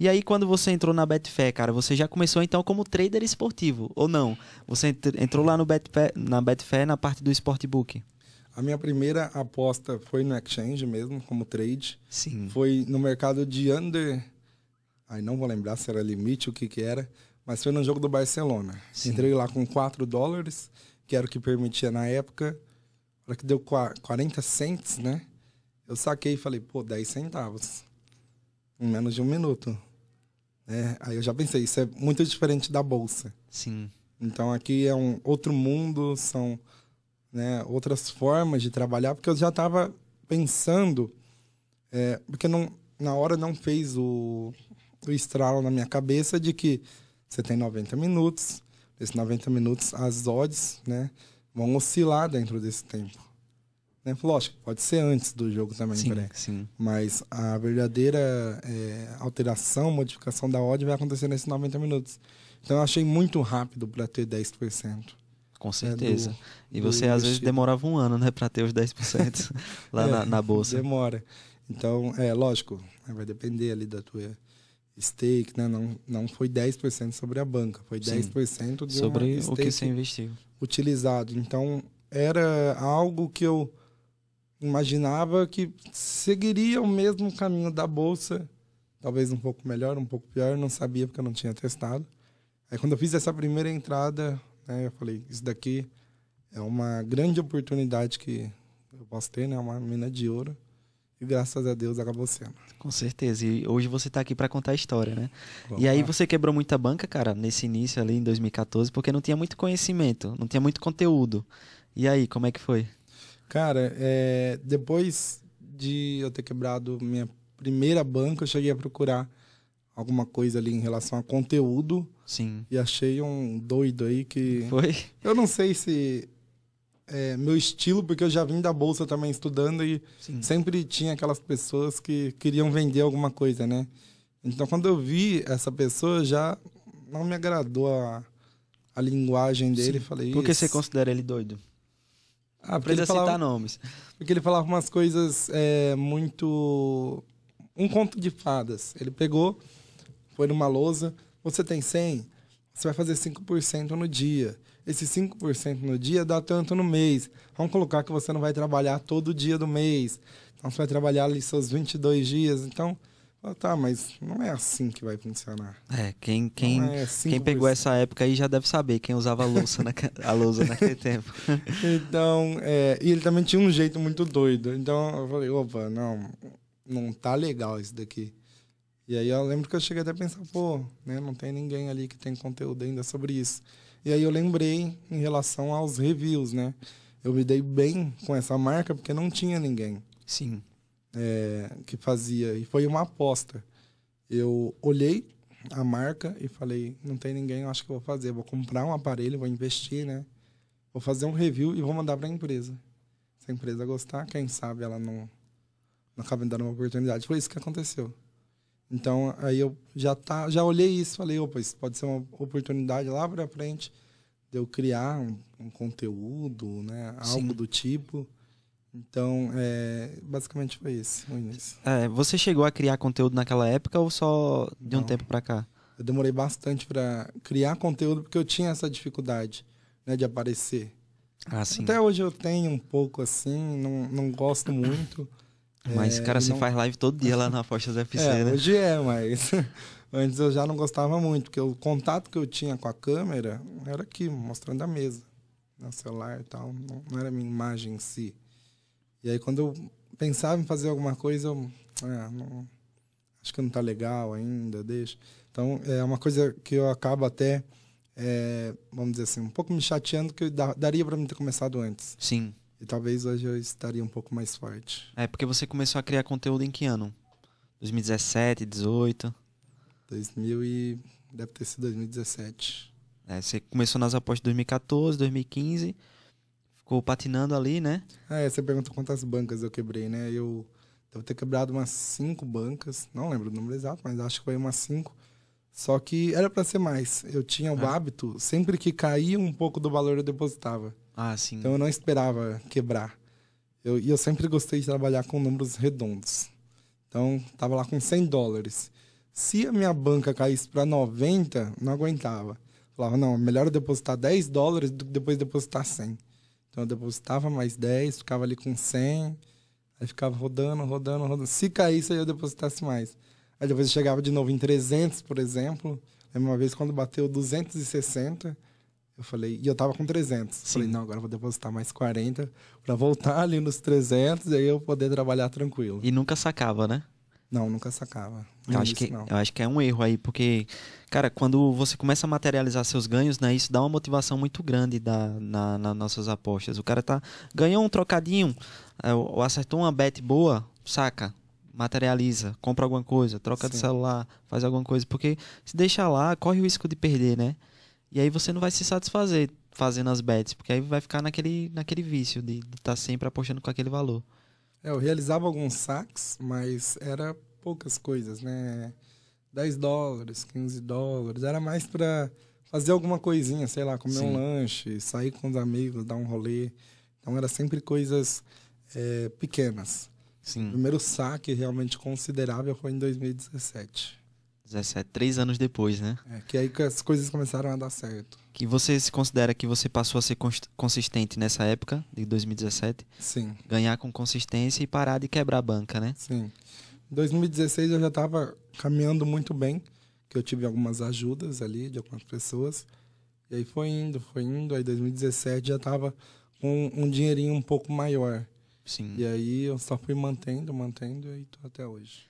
E aí, quando você entrou na Betfair, cara, você já começou então como trader esportivo, ou não? Você entrou lá no Betfair, na Betfair na parte do Sportbook? A minha primeira aposta foi no exchange mesmo, como trade. Sim. Foi no mercado de under. Aí não vou lembrar se era limite, o que que era. Mas foi no jogo do Barcelona. Sim. Entrei lá com 4 dólares, que era o que permitia na época. Na hora que deu 40 cents, né? Eu saquei e falei, pô, 10 centavos. Em menos de um minuto. Né? Aí eu já pensei, isso é muito diferente da bolsa. Sim. Então aqui é um outro mundo, são né, outras formas de trabalhar, porque eu já estava pensando, é, porque não, na hora não fez o, o estralo na minha cabeça de que você tem 90 minutos, esses 90 minutos as odds né, vão oscilar dentro desse tempo. Né? Lógico, pode ser antes do jogo também, sim, né? Sim. Mas a verdadeira é, alteração, modificação da odd vai acontecer nesses 90 minutos. Então eu achei muito rápido para ter 10%. Com né, certeza. do, e você às vezes demorava um ano, né, para ter os 10% lá é, na, na, bolsa. Demora. Então, é lógico, né, vai depender ali da tua stake, né? Não, não foi 10% sobre a banca, foi Sim. 10% de sobre o que você investiu. Utilizado. Então, era algo que eu imaginava que seguiria o mesmo caminho da bolsa, talvez um pouco melhor, um pouco pior, não sabia porque eu não tinha testado. Aí quando eu fiz essa primeira entrada, né, eu falei, isso daqui é uma grande oportunidade que eu posso ter, né, uma mina de ouro. E graças a Deus acabou sendo. Com certeza. E hoje você está aqui para contar a história, né? Vamos e aí lá. você quebrou muita banca, cara, nesse início ali em 2014, porque não tinha muito conhecimento, não tinha muito conteúdo. E aí, como é que foi? Cara, é, depois de eu ter quebrado minha primeira banca, eu cheguei a procurar alguma coisa ali em relação a conteúdo. Sim. E achei um doido aí que. Foi? Eu não sei se. É, meu estilo, porque eu já vim da bolsa também estudando e Sim. sempre tinha aquelas pessoas que queriam vender alguma coisa, né? Então, quando eu vi essa pessoa, já não me agradou a, a linguagem dele. Sim. Falei, Por que você considera ele doido? Ah, porque ele falava, citar nomes. Porque ele falava umas coisas é, muito. Um conto de fadas. Ele pegou, foi numa lousa. Você tem 100, você vai fazer 5% no dia. Esse 5% no dia dá tanto no mês. Vamos colocar que você não vai trabalhar todo dia do mês. Então você vai trabalhar ali seus 22 dias. Então ah, tá, mas não é assim que vai funcionar. É, quem, quem, é assim quem pegou essa época aí já deve saber quem usava a louça, na, a lousa naquele tempo. então, é, e ele também tinha um jeito muito doido. Então eu falei, opa, não, não tá legal isso daqui. E aí eu lembro que eu cheguei até a pensar, pô, né, não tem ninguém ali que tem conteúdo ainda sobre isso. E aí eu lembrei em relação aos reviews, né? Eu me dei bem com essa marca porque não tinha ninguém. Sim é, que fazia. E foi uma aposta. Eu olhei a marca e falei, não tem ninguém, acho que eu vou fazer. Vou comprar um aparelho, vou investir, né? Vou fazer um review e vou mandar para a empresa. Se a empresa gostar, quem sabe ela não, não acaba me dando uma oportunidade. Foi isso que aconteceu. Então, aí eu já, tá, já olhei isso, falei, opa, isso pode ser uma oportunidade lá para frente de eu criar um, um conteúdo, né? Algo Sim. do tipo. Então, é, basicamente foi isso, o isso É, você chegou a criar conteúdo naquela época ou só de um Não. tempo para cá? Eu demorei bastante para criar conteúdo porque eu tinha essa dificuldade né, de aparecer. Ah, Até hoje eu tenho um pouco assim, não, não gosto muito. mas, é, cara, você não... faz live todo dia lá na Apostas FC, é, né? Hoje é, mas antes eu já não gostava muito, porque o contato que eu tinha com a câmera era aqui, mostrando a mesa, no né, celular e tal, não, não era a minha imagem em si. E aí, quando eu pensava em fazer alguma coisa, eu. Ah, não, acho que não tá legal ainda, deixa. Então, é uma coisa que eu acabo até, é, vamos dizer assim, um pouco me chateando, que eu daria para mim ter começado antes. Sim. E talvez hoje eu estaria um pouco mais forte. É, porque você começou a criar conteúdo em que ano? 2017, 18? 2000 e... Deve ter sido 2017. É, você começou nas apostas de 2014, 2015 ficou patinando ali, né? Ah, é, você pergunta quantas bancas eu quebrei, né? Eu devo ter quebrado umas cinco bancas, não lembro o número exato, mas acho que foi umas cinco. Só que era para ser mais. Eu tinha o ah. hábito, sempre que caía um pouco do valor, eu depositava. Ah, sim. Então eu não esperava quebrar. Eu, e eu sempre gostei de trabalhar com números redondos. Então, tava lá com 100 dólares. Se a minha banca caísse para 90, não aguentava. Falava, não, melhor eu depositar 10 dólares do que depois depositar 100. Então eu depositava mais 10, ficava ali com 100, aí ficava rodando, rodando, rodando. Se caísse, aí eu depositasse mais. Aí depois eu chegava de novo em 300, por exemplo. Aí uma vez, quando bateu 260, eu falei, e eu tava com 300. Sim. Falei, não, agora eu vou depositar mais 40 para voltar ali nos 300 e aí eu poder trabalhar tranquilo. E nunca sacava, né? Não, nunca sacava. eu, acho que, eu acho que é um erro aí, porque, cara, quando você começa a materializar seus ganhos, né, isso dá uma motivação muito grande da, na, nas nossas apostas. O cara tá ganhou um trocadinho, é, ou acertou uma bet boa, saca, materializa, compra alguma coisa, troca Sim. de celular, faz alguma coisa, porque se deixar lá, corre o risco de perder, né? E aí você não vai se satisfazer fazendo as bets, porque aí vai ficar naquele, naquele vício de estar tá sempre apostando com aquele valor. É, eu realizava alguns saques, mas era poucas coisas, né? 10 dólares, 15 dólares. Era mais para fazer alguma coisinha, sei lá, comer Sim. um lanche, sair com os amigos, dar um rolê. Então, era sempre coisas é, pequenas. Sim. O primeiro saque realmente considerável foi em 2017. 17, três anos depois, né? É, que aí que as coisas começaram a dar certo. Que você se considera que você passou a ser consistente nessa época, de 2017? Sim. Ganhar com consistência e parar de quebrar a banca, né? Sim. Em 2016 eu já estava caminhando muito bem, que eu tive algumas ajudas ali de algumas pessoas. E aí foi indo, foi indo. Aí 2017 já estava com um dinheirinho um pouco maior. Sim. E aí eu só fui mantendo, mantendo e estou até hoje.